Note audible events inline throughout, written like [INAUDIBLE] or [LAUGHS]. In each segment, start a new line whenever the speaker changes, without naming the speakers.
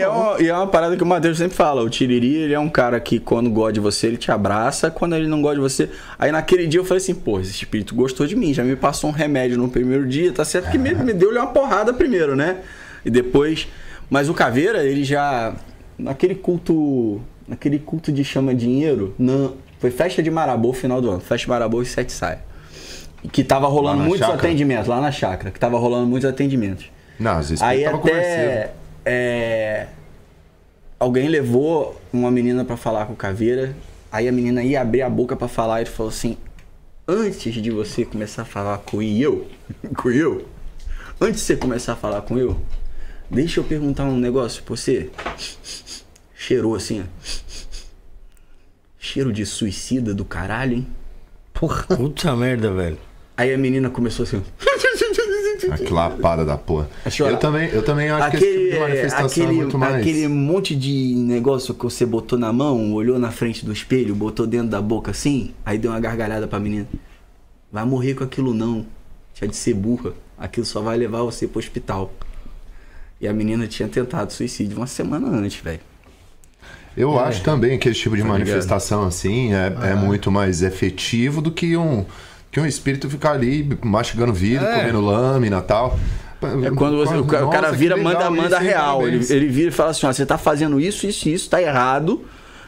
E é, uma, e é uma parada que o Matheus sempre fala. O Tiriri, ele é um cara que quando gosta de você, ele te abraça. Quando ele não gosta de você... Aí naquele dia eu falei assim, pô, esse espírito gostou de mim. Já me passou um remédio no primeiro dia. Tá certo que me, me deu uma porrada primeiro, né? E depois... Mas o Caveira, ele já... Naquele culto... Naquele culto de chama dinheiro... Não, foi festa de Marabô, final do ano. Festa de Marabô e Sete sai Que tava rolando muitos chácara. atendimentos lá na chácara. Que tava rolando muitos atendimentos. Não, às vezes aí até, é, alguém levou uma menina para falar com o Caveira. Aí a menina ia abrir a boca para falar e falou assim: Antes de você começar a falar com eu, [LAUGHS] com eu, antes de você começar a falar com eu, deixa eu perguntar um negócio pra você. Cheirou assim, Cheiro de suicida do caralho, hein? Porra. Puta merda, velho. Aí a menina começou assim
aquilo A da porra. Eu também, eu também acho aquele, que esse tipo de manifestação é aquele, é muito mais. Aquele
monte de negócio que você botou na mão, olhou na frente do espelho, botou dentro da boca assim, aí deu uma gargalhada pra menina. Vai morrer com aquilo não. Tinha de ser burra. Aquilo só vai levar você pro hospital. E a menina tinha tentado suicídio uma semana antes, velho.
Eu é. acho também que esse tipo de tá manifestação ligado? assim é, é ah. é muito mais efetivo do que um que um espírito fica ali mastigando vidro, é. comendo
lâmina e tal. É quando você, o cara, Nossa, o cara vira, manda, manda real. Ele, ele vira e fala assim: ó, você tá fazendo isso, isso e isso, tá errado.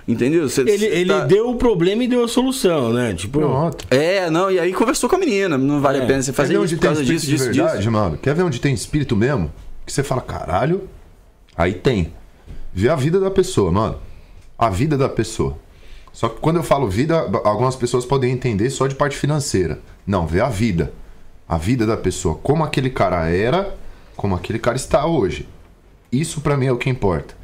Entendeu? Você, ele, ele tá deu o problema e deu a solução, né? Tipo. Pronto. É, não, e aí conversou com a menina. Não vale é. a pena você fazer isso tem espírito disso, de verdade, disso.
mano. Quer ver onde tem espírito mesmo? Que você fala, caralho. Aí tem. Vê a vida da pessoa, mano. A vida da pessoa. Só que quando eu falo vida, algumas pessoas podem entender só de parte financeira. Não, vê a vida. A vida da pessoa, como aquele cara era, como aquele cara está hoje. Isso para mim é o que importa.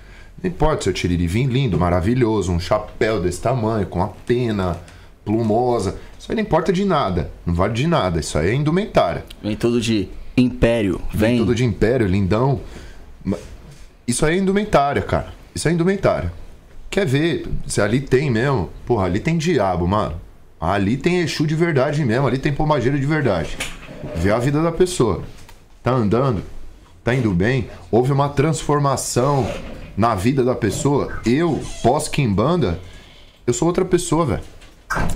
Não importa se eu tirei vim lindo, maravilhoso, um chapéu desse tamanho, com a pena plumosa. Isso aí não importa de nada. Não vale de nada. Isso aí é indumentária. Vem tudo de império. Vem, Vem tudo de império, lindão. Isso aí é indumentária, cara. Isso é indumentária quer ver. Se ali tem mesmo. Porra, ali tem diabo, mano. Ali tem Exu de verdade mesmo. Ali tem pombageiro de verdade. Vê a vida da pessoa. Tá andando? Tá indo bem? Houve uma transformação na vida da pessoa? Eu, pós banda, eu sou outra pessoa, velho.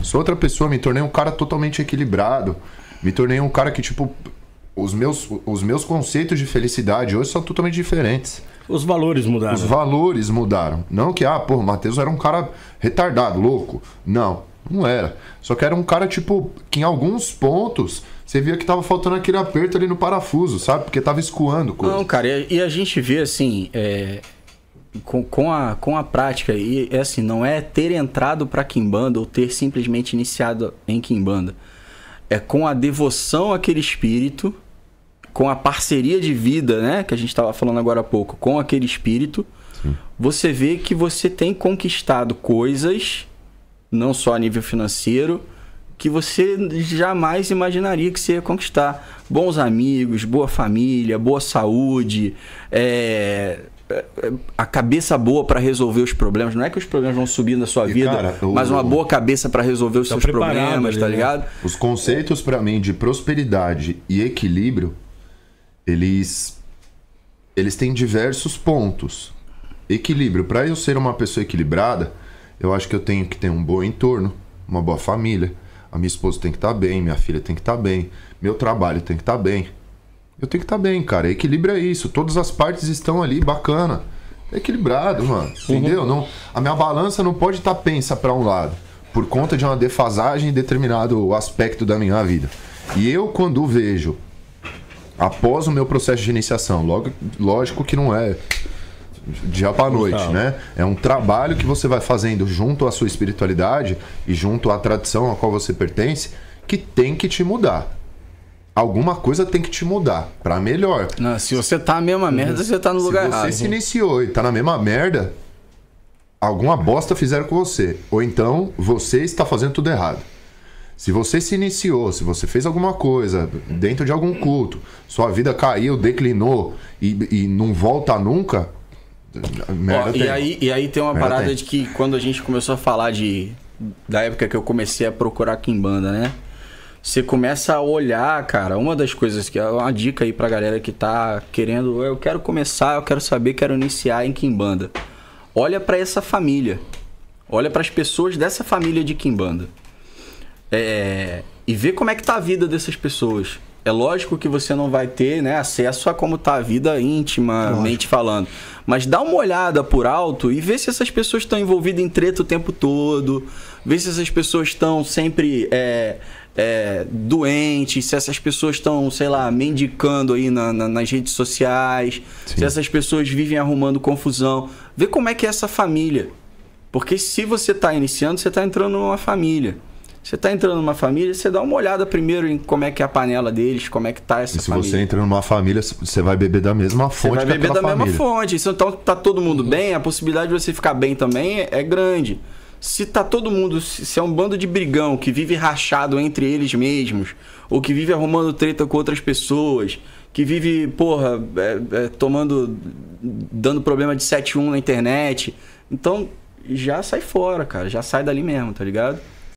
Sou outra pessoa. Me tornei um cara totalmente equilibrado. Me tornei um cara que, tipo, os meus, os meus conceitos de felicidade hoje são totalmente diferentes. Os valores mudaram. Os valores mudaram. Não que, ah, pô, o Matheus era um cara retardado, louco. Não, não era. Só que era um cara, tipo, que em alguns pontos você via que tava faltando aquele aperto ali no parafuso, sabe? Porque tava escoando coisa.
Não, cara, e a, gente vê assim. É, com, com, a, com a prática, e é assim, não é ter entrado pra Kimbanda ou ter simplesmente iniciado em Kimbanda. É com a devoção àquele espírito com a parceria de vida, né, que a gente estava falando agora há pouco, com aquele espírito, Sim. você vê que você tem conquistado coisas, não só a nível financeiro, que você jamais imaginaria que você ia conquistar. Bons amigos, boa família, boa saúde, é, é a cabeça boa para resolver os problemas. Não é que os problemas vão subir na sua e vida, cara, mas uma boa cabeça para resolver os tá seus problemas, tá ali, tá ligado?
Os conceitos para mim de prosperidade e equilíbrio eles eles têm diversos pontos. Equilíbrio. Para eu ser uma pessoa equilibrada, eu acho que eu tenho que ter um bom entorno, uma boa família. A minha esposa tem que estar tá bem, minha filha tem que estar tá bem, meu trabalho tem que estar tá bem. Eu tenho que estar tá bem, cara. Equilíbrio é isso. Todas as partes estão ali, bacana. É equilibrado, mano. Uhum. Entendeu? Não, a minha balança não pode estar tá pensa para um lado, por conta de uma defasagem em determinado aspecto da minha vida. E eu, quando vejo após o meu processo de iniciação. Logo, lógico que não é dia para noite, Total. né? É um trabalho que você vai fazendo junto à sua espiritualidade e junto à tradição a qual você pertence, que tem que te mudar. Alguma coisa tem que te mudar para melhor. Não, se você tá na mesma merda, uhum. você tá no lugar errado. Se você se iniciou e tá na mesma merda, alguma bosta fizeram com você, ou então você está fazendo tudo errado. Se você se iniciou, se você fez alguma coisa dentro de algum culto, sua vida caiu, declinou e, e não volta nunca. Ó, e, aí, e
aí tem uma merda parada de que quando a gente começou a falar de. Da época que eu comecei a procurar Kimbanda, né? Você começa a olhar, cara, uma das coisas que é uma dica aí pra galera que tá querendo, eu quero começar, eu quero saber, quero iniciar em Kimbanda. Olha para essa família. Olha para as pessoas dessa família de Kimbanda. É, é, e ver como é que tá a vida dessas pessoas. É lógico que você não vai ter né, acesso a como tá a vida intimamente falando. Mas dá uma olhada por alto e vê se essas pessoas estão envolvidas em treta o tempo todo. Vê se essas pessoas estão sempre é, é, doentes, se essas pessoas estão, sei lá, mendicando aí na, na, nas redes sociais, Sim. se essas pessoas vivem arrumando confusão. Vê como é que é essa família. Porque se você está iniciando, você está entrando numa família. Você está entrando numa família, você dá uma olhada primeiro em como é que é a panela deles, como é que tá essa e se família. Se você
entra numa família, você vai beber da mesma fonte. Você vai beber da família. mesma
fonte. Então tá, tá todo mundo bem, a possibilidade de você ficar bem também é grande. Se tá todo mundo, se é um bando de brigão que vive rachado entre eles mesmos, ou que vive arrumando treta com outras pessoas, que vive, porra, é, é, tomando. dando problema de 7-1 na internet. Então, já sai fora, cara. Já sai dali mesmo, tá ligado?